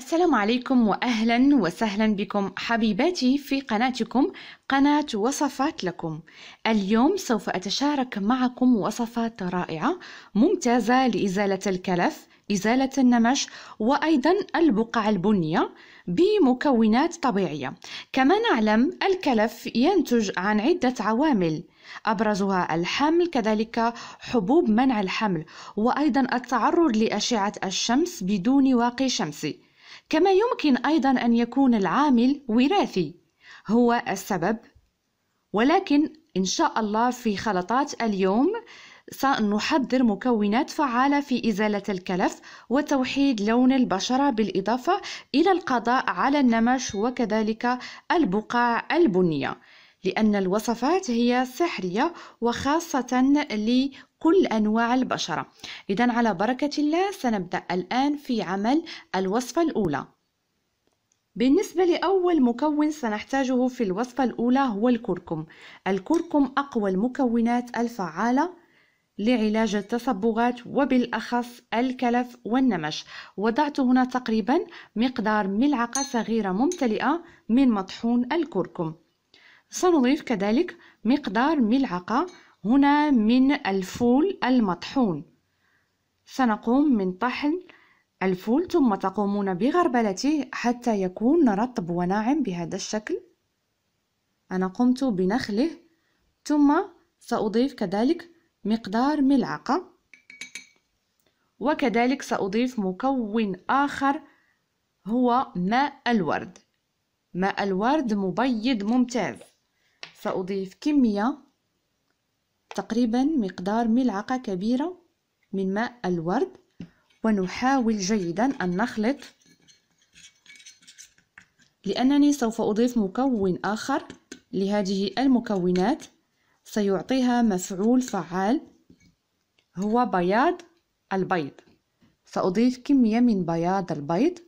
السلام عليكم واهلا وسهلا بكم حبيباتي في قناتكم قناة وصفات لكم اليوم سوف اتشارك معكم وصفات رائعة ممتازة لازالة الكلف إزالة النمش وأيضا البقع البنية بمكونات طبيعية كما نعلم الكلف ينتج عن عدة عوامل أبرزها الحمل كذلك حبوب منع الحمل وأيضا التعرض لأشعة الشمس بدون واقي شمسي كما يمكن أيضا أن يكون العامل وراثي هو السبب ولكن إن شاء الله في خلطات اليوم سنحضر مكونات فعالة في إزالة الكلف وتوحيد لون البشرة بالإضافة إلى القضاء على النمش وكذلك البقع البنية لأن الوصفات هي سحرية وخاصة كل أنواع البشرة إذا على بركة الله سنبدأ الآن في عمل الوصفة الأولى بالنسبة لأول مكون سنحتاجه في الوصفة الأولى هو الكركم الكركم أقوى المكونات الفعالة لعلاج التصبغات وبالأخص الكلف والنمش وضعت هنا تقريبا مقدار ملعقة صغيرة ممتلئة من مطحون الكركم سنضيف كذلك مقدار ملعقة هنا من الفول المطحون سنقوم من طحن الفول ثم تقومون بغربلته حتى يكون رطب وناعم بهذا الشكل أنا قمت بنخله ثم سأضيف كذلك مقدار ملعقة وكذلك سأضيف مكون آخر هو ماء الورد ماء الورد مبيض ممتاز سأضيف كمية تقريبا مقدار ملعقة كبيرة من ماء الورد ونحاول جيدا أن نخلط لأنني سوف أضيف مكون آخر لهذه المكونات سيعطيها مفعول فعال هو بياض البيض سأضيف كمية من بياض البيض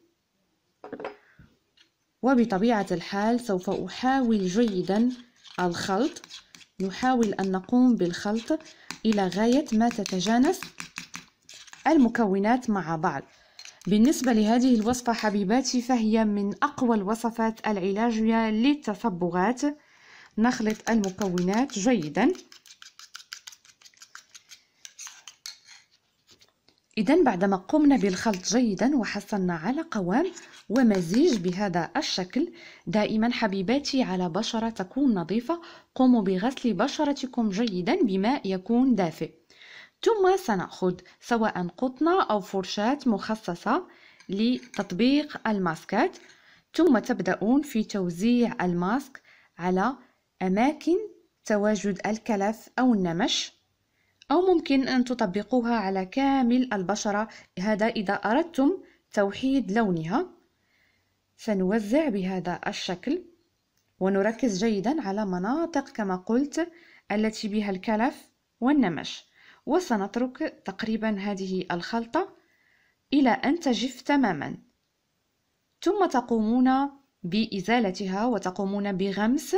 وبطبيعة الحال سوف أحاول جيدا الخلط نحاول أن نقوم بالخلط إلى غاية ما تتجانس المكونات مع بعض بالنسبة لهذه الوصفة حبيباتي فهي من أقوى الوصفات العلاجية للتصبغات نخلط المكونات جيداً إذا بعدما قمنا بالخلط جيدا وحصلنا على قوام ومزيج بهذا الشكل دائما حبيباتي على بشرة تكون نظيفة قوموا بغسل بشرتكم جيدا بماء يكون دافئ ثم سنأخذ سواء قطنة أو فرشاة مخصصة لتطبيق الماسكات ثم تبدأون في توزيع الماسك على أماكن تواجد الكلف أو النمش أو ممكن أن تطبقوها على كامل البشرة هذا إذا أردتم توحيد لونها سنوزع بهذا الشكل ونركز جيدا على مناطق كما قلت التي بها الكلف والنمش وسنترك تقريبا هذه الخلطة إلى أن تجف تماما ثم تقومون بإزالتها وتقومون بغمس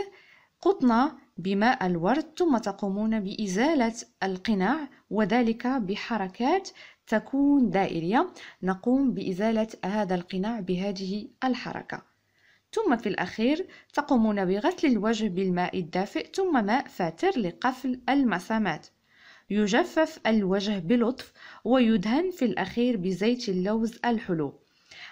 قطنة بماء الورد ثم تقومون بإزالة القناع وذلك بحركات تكون دائرية نقوم بإزالة هذا القناع بهذه الحركة ثم في الأخير تقومون بغسل الوجه بالماء الدافئ ثم ماء فاتر لقفل المسامات يجفف الوجه بلطف ويدهن في الأخير بزيت اللوز الحلو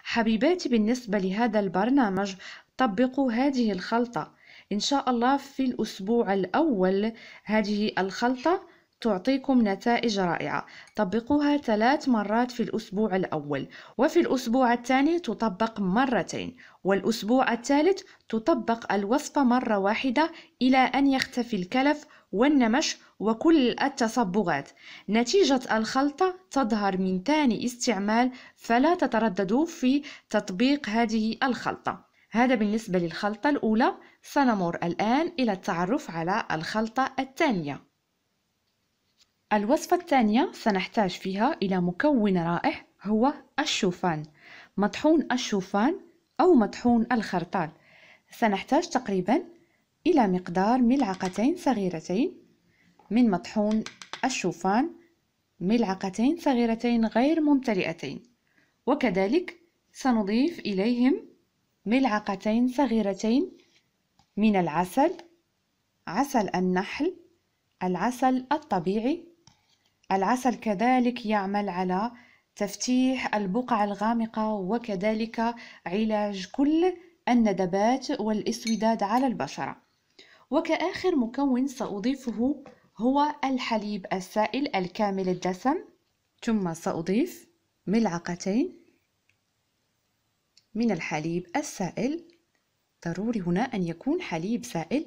حبيباتي بالنسبة لهذا البرنامج طبقوا هذه الخلطة إن شاء الله في الأسبوع الأول هذه الخلطة تعطيكم نتائج رائعة طبقوها ثلاث مرات في الأسبوع الأول وفي الأسبوع الثاني تطبق مرتين والأسبوع الثالث تطبق الوصفة مرة واحدة إلى أن يختفي الكلف والنمش وكل التصبغات نتيجة الخلطة تظهر من ثاني استعمال فلا تترددوا في تطبيق هذه الخلطة هذا بالنسبة للخلطة الأولى سنمر الآن إلى التعرف على الخلطة الثانية الوصفة الثانية سنحتاج فيها إلى مكون رائع هو الشوفان مطحون الشوفان أو مطحون الخرطال سنحتاج تقريبا إلى مقدار ملعقتين صغيرتين من مطحون الشوفان ملعقتين صغيرتين غير ممتلئتين وكذلك سنضيف إليهم ملعقتين صغيرتين من العسل عسل النحل العسل الطبيعي العسل كذلك يعمل على تفتيح البقع الغامقة وكذلك علاج كل الندبات والاسوداد على البشرة وكآخر مكون سأضيفه هو الحليب السائل الكامل الدسم ثم سأضيف ملعقتين من الحليب السائل ضروري هنا أن يكون حليب سائل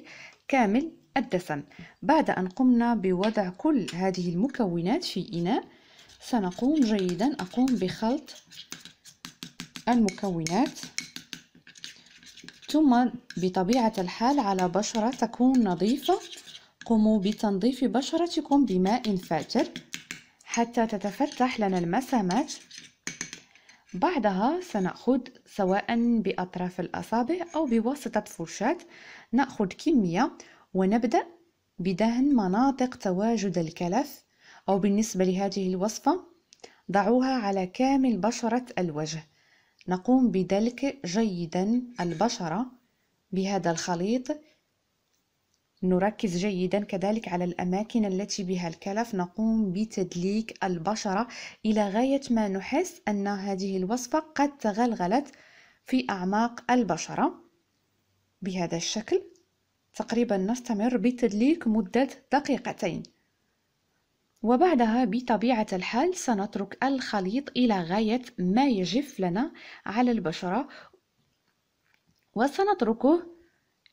كامل الدسم بعد أن قمنا بوضع كل هذه المكونات في إناء سنقوم جيدا أقوم بخلط المكونات ثم بطبيعة الحال على بشرة تكون نظيفة قوموا بتنظيف بشرتكم بماء فاتر حتى تتفتح لنا المسامات بعدها سنأخذ سواء بأطراف الأصابع أو بواسطة فرشاة نأخذ كمية ونبدأ بدهن مناطق تواجد الكلف أو بالنسبة لهذه الوصفة ضعوها على كامل بشرة الوجه نقوم بدلك جيدا البشرة بهذا الخليط نركز جيدا كذلك على الأماكن التي بها الكلف نقوم بتدليك البشرة إلى غاية ما نحس أن هذه الوصفة قد تغلغلت في أعماق البشرة بهذا الشكل تقريبا نستمر بالتدليك مدة دقيقتين وبعدها بطبيعة الحال سنترك الخليط إلى غاية ما يجف لنا على البشرة وسنتركه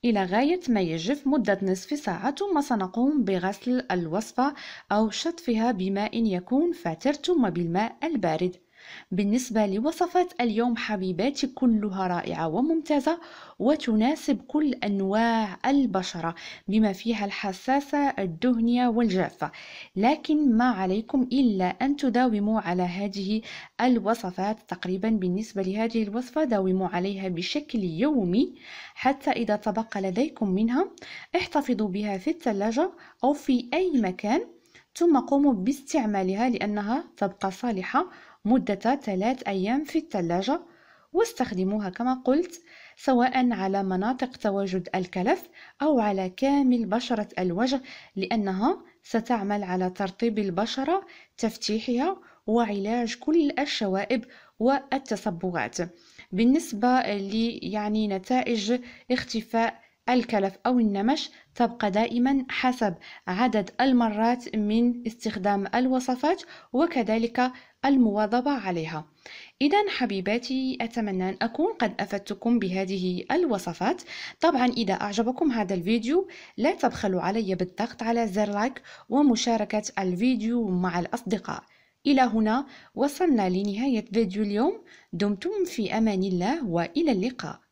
إلى غاية ما يجف مدة نصف ساعة ثم سنقوم بغسل الوصفة أو شطفها بماء يكون فاتر ثم بالماء البارد بالنسبة لوصفات اليوم حبيباتي كلها رائعة وممتازة وتناسب كل أنواع البشرة بما فيها الحساسة الدهنية والجافة لكن ما عليكم إلا أن تداوموا على هذه الوصفات تقريبا بالنسبة لهذه الوصفة داوموا عليها بشكل يومي حتى إذا تبقى لديكم منها احتفظوا بها في الثلاجة أو في أي مكان ثم قوموا باستعمالها لأنها تبقى صالحة مدة ثلاث أيام في الثلاجة واستخدموها كما قلت سواء على مناطق تواجد الكلف أو على كامل بشرة الوجه لأنها ستعمل على ترطيب البشرة تفتيحها وعلاج كل الشوائب والتصبغات بالنسبة لي يعني نتائج اختفاء الكلف أو النمش تبقى دائما حسب عدد المرات من استخدام الوصفات وكذلك المواظبة عليها إذا حبيباتي أتمنى أن أكون قد أفدتكم بهذه الوصفات طبعا إذا أعجبكم هذا الفيديو لا تبخلوا علي بالضغط على زر لايك ومشاركة الفيديو مع الأصدقاء إلى هنا وصلنا لنهاية فيديو اليوم دمتم في أمان الله وإلى اللقاء